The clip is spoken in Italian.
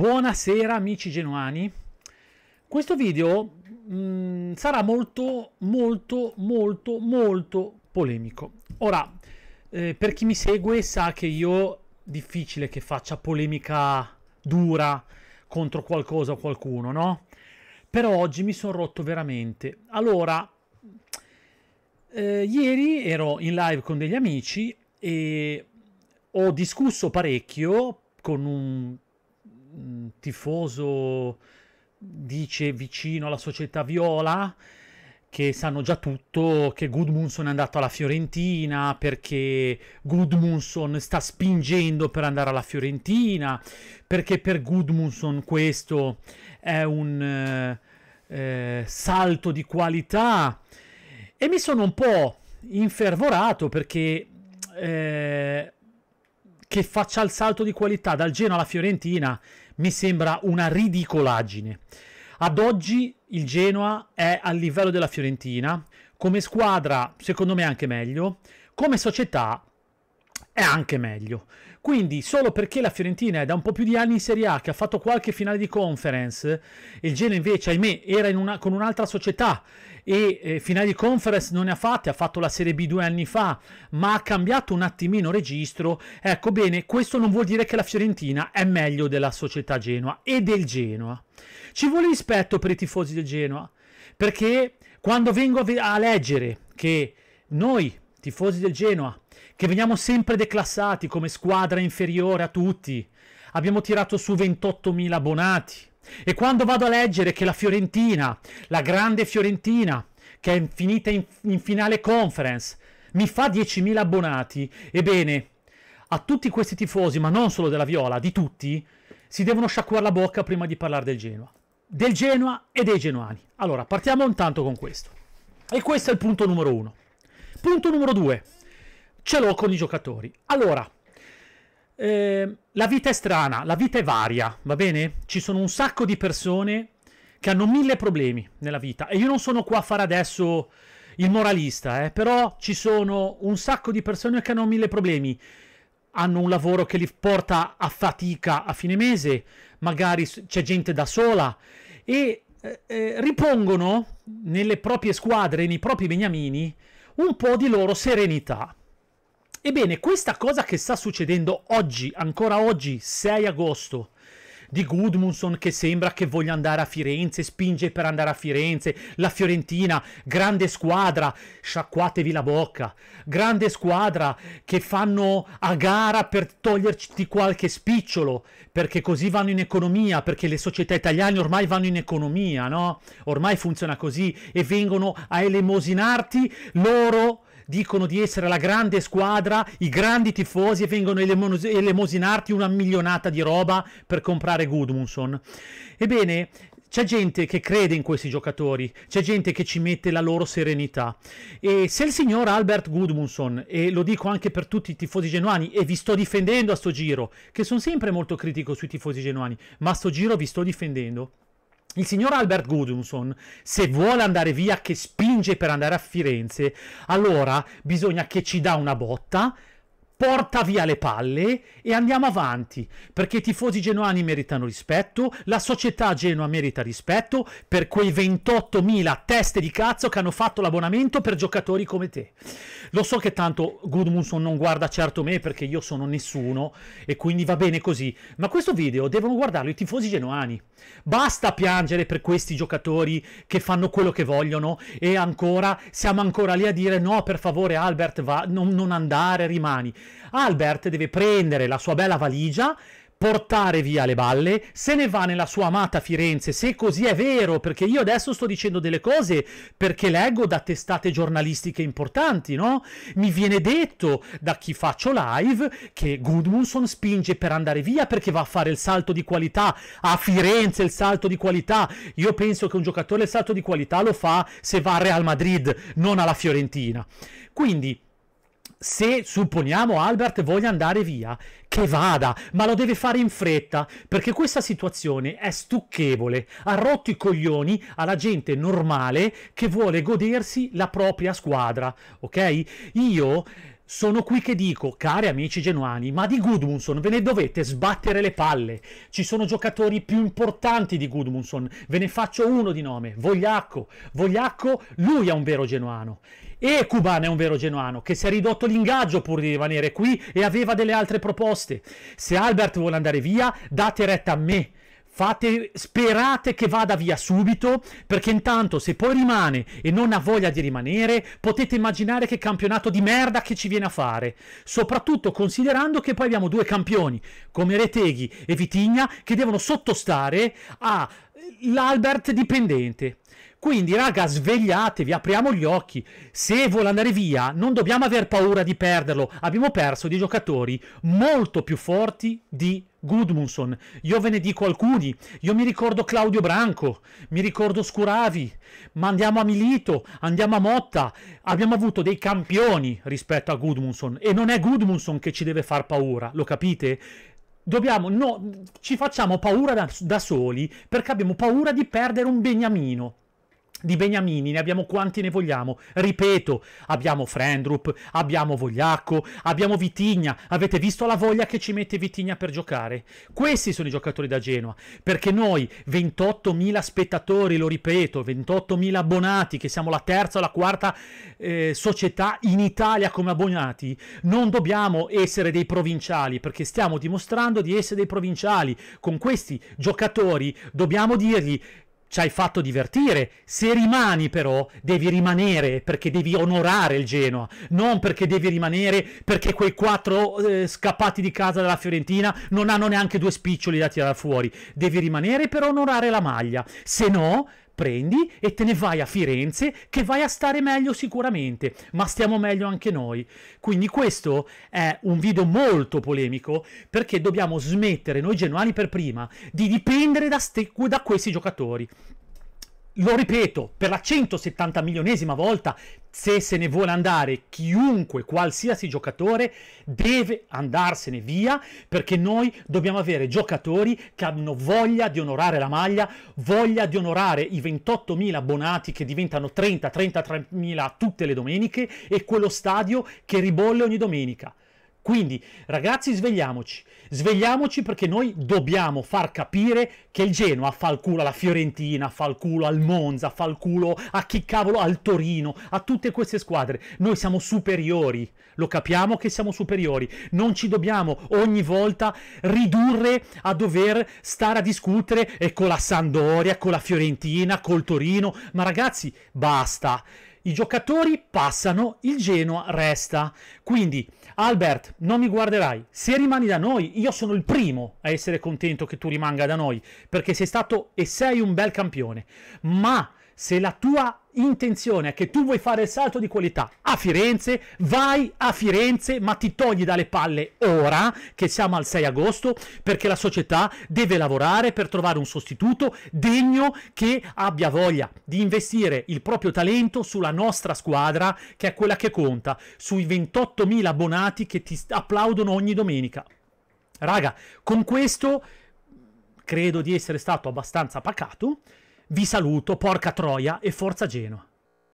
Buonasera amici genuani. Questo video mh, mm, sarà molto molto molto molto polemico. Ora, eh, per chi mi segue sa che io difficile che faccia polemica dura contro qualcosa o qualcuno, no? Però oggi mi sono rotto veramente. Allora, eh, ieri ero in live con degli amici e ho discusso parecchio con un tifoso dice vicino alla società viola che sanno già tutto che Gudmundsson è andato alla Fiorentina perché Gudmundsson sta spingendo per andare alla Fiorentina perché per Gudmundsson questo è un eh, salto di qualità e mi sono un po' infervorato perché eh, che faccia il salto di qualità dal Genoa alla Fiorentina mi sembra una ridicolaggine. Ad oggi il Genoa è al livello della Fiorentina, come squadra secondo me anche meglio, come società è anche meglio. Quindi, solo perché la Fiorentina è da un po' più di anni in Serie A, che ha fatto qualche finale di conference, e il Genoa invece, ahimè, era in una, con un'altra società e eh, finali di conference non ne ha fatte, ha fatto la Serie B due anni fa, ma ha cambiato un attimino registro. Ecco bene, questo non vuol dire che la Fiorentina è meglio della società Genoa e del Genoa. Ci vuole rispetto per i tifosi del Genoa, perché quando vengo a, ve- a leggere che noi, tifosi del Genoa, che veniamo sempre declassati come squadra inferiore a tutti. Abbiamo tirato su 28.000 abbonati. E quando vado a leggere che la Fiorentina, la grande Fiorentina, che è finita in, in finale conference, mi fa 10.000 abbonati, ebbene, a tutti questi tifosi, ma non solo della Viola, di tutti, si devono sciacquare la bocca prima di parlare del Genoa. Del Genoa e dei genuani. Allora, partiamo intanto con questo. E questo è il punto numero uno. Punto numero due ce l'ho con i giocatori. Allora, eh, la vita è strana, la vita è varia, va bene? Ci sono un sacco di persone che hanno mille problemi nella vita e io non sono qua a fare adesso il moralista, eh, però ci sono un sacco di persone che hanno mille problemi. Hanno un lavoro che li porta a fatica a fine mese, magari c'è gente da sola e eh, eh, ripongono nelle proprie squadre, nei propri beniamini, un po' di loro serenità. Ebbene, questa cosa che sta succedendo oggi, ancora oggi, 6 agosto, di Gudmundsson che sembra che voglia andare a Firenze, spinge per andare a Firenze, la Fiorentina, grande squadra, sciacquatevi la bocca, grande squadra che fanno a gara per toglierti qualche spicciolo, perché così vanno in economia, perché le società italiane ormai vanno in economia, no? Ormai funziona così e vengono a elemosinarti loro dicono di essere la grande squadra, i grandi tifosi e vengono a elemosinarti una milionata di roba per comprare Goodmunson. Ebbene, c'è gente che crede in questi giocatori, c'è gente che ci mette la loro serenità. E se il signor Albert Goodmunson, e lo dico anche per tutti i tifosi genuani, e vi sto difendendo a sto giro, che sono sempre molto critico sui tifosi genuani, ma a sto giro vi sto difendendo. Il signor Albert Gudunson, se vuole andare via, che spinge per andare a Firenze, allora bisogna che ci dà una botta, porta via le palle e andiamo avanti, perché i tifosi genuani meritano rispetto, la società genua merita rispetto per quei 28.000 teste di cazzo che hanno fatto l'abbonamento per giocatori come te. Lo so che tanto Gudmundsson non guarda certo me perché io sono nessuno e quindi va bene così, ma questo video devono guardarlo i tifosi genuani. Basta piangere per questi giocatori che fanno quello che vogliono e ancora siamo ancora lì a dire no, per favore Albert va, non, non andare, rimani. Albert deve prendere la sua bella valigia, portare via le balle, se ne va nella sua amata Firenze, se così è vero, perché io adesso sto dicendo delle cose perché leggo da testate giornalistiche importanti, no? Mi viene detto da chi faccio live che Gudmundsson spinge per andare via perché va a fare il salto di qualità a Firenze, il salto di qualità. Io penso che un giocatore il salto di qualità lo fa se va al Real Madrid, non alla Fiorentina. Quindi se supponiamo Albert voglia andare via, che vada, ma lo deve fare in fretta, perché questa situazione è stucchevole, ha rotto i coglioni alla gente normale che vuole godersi la propria squadra, ok? Io sono qui che dico, cari amici genuani, ma di Gudmundsson ve ne dovete sbattere le palle. Ci sono giocatori più importanti di Gudmundsson, ve ne faccio uno di nome, Vogliacco. Vogliacco, lui è un vero genuano. E Cuban è un vero genuano che si è ridotto l'ingaggio pur di rimanere qui e aveva delle altre proposte. Se Albert vuole andare via, date retta a me Fate, sperate che vada via subito, perché intanto se poi rimane e non ha voglia di rimanere, potete immaginare che campionato di merda che ci viene a fare. Soprattutto considerando che poi abbiamo due campioni, come Reteghi e Vitigna, che devono sottostare all'Albert eh, dipendente. Quindi, raga, svegliatevi, apriamo gli occhi. Se vuole andare via, non dobbiamo aver paura di perderlo. Abbiamo perso dei giocatori molto più forti di Gudmundson. Io ve ne dico alcuni. Io mi ricordo Claudio Branco, mi ricordo Scuravi, ma andiamo a Milito, andiamo a Motta. Abbiamo avuto dei campioni rispetto a Gudmundson. e non è Gudmundson che ci deve far paura, lo capite? Dobbiamo, no, ci facciamo paura da, da soli perché abbiamo paura di perdere un beniamino di Beniamini, ne abbiamo quanti ne vogliamo. Ripeto, abbiamo Frendrup, abbiamo Vogliacco, abbiamo Vitigna. Avete visto la voglia che ci mette Vitigna per giocare? Questi sono i giocatori da Genoa, perché noi 28.000 spettatori, lo ripeto, 28.000 abbonati, che siamo la terza o la quarta eh, società in Italia come abbonati, non dobbiamo essere dei provinciali, perché stiamo dimostrando di essere dei provinciali. Con questi giocatori dobbiamo dirgli ci hai fatto divertire. Se rimani però, devi rimanere perché devi onorare il Genoa, non perché devi rimanere perché quei quattro eh, scappati di casa dalla Fiorentina non hanno neanche due spiccioli da tirare fuori. Devi rimanere per onorare la maglia. Se no, prendi e te ne vai a Firenze che vai a stare meglio sicuramente, ma stiamo meglio anche noi. Quindi questo è un video molto polemico perché dobbiamo smettere, noi genuani per prima, di dipendere da, da questi giocatori lo ripeto per la 170 milionesima volta, se se ne vuole andare chiunque, qualsiasi giocatore, deve andarsene via perché noi dobbiamo avere giocatori che hanno voglia di onorare la maglia, voglia di onorare i 28.000 abbonati che diventano 30-33.000 tutte le domeniche e quello stadio che ribolle ogni domenica. Quindi, ragazzi, svegliamoci. Svegliamoci perché noi dobbiamo far capire che il Genoa fa il culo alla Fiorentina, fa il culo al Monza, fa il culo a chi cavolo, al Torino, a tutte queste squadre. Noi siamo superiori, lo capiamo che siamo superiori. Non ci dobbiamo ogni volta ridurre a dover stare a discutere e eh, con la Sandoria, con la Fiorentina, col Torino. Ma ragazzi, basta. I giocatori passano, il Genoa resta. Quindi Albert, non mi guarderai. Se rimani da noi, io sono il primo a essere contento che tu rimanga da noi, perché sei stato e sei un bel campione. Ma se la tua intenzione è che tu vuoi fare il salto di qualità a Firenze, vai a Firenze, ma ti togli dalle palle ora che siamo al 6 agosto perché la società deve lavorare per trovare un sostituto degno che abbia voglia di investire il proprio talento sulla nostra squadra che è quella che conta, sui 28.000 abbonati che ti applaudono ogni domenica. Raga, con questo credo di essere stato abbastanza pacato. Vi saluto, porca troia e forza Genoa.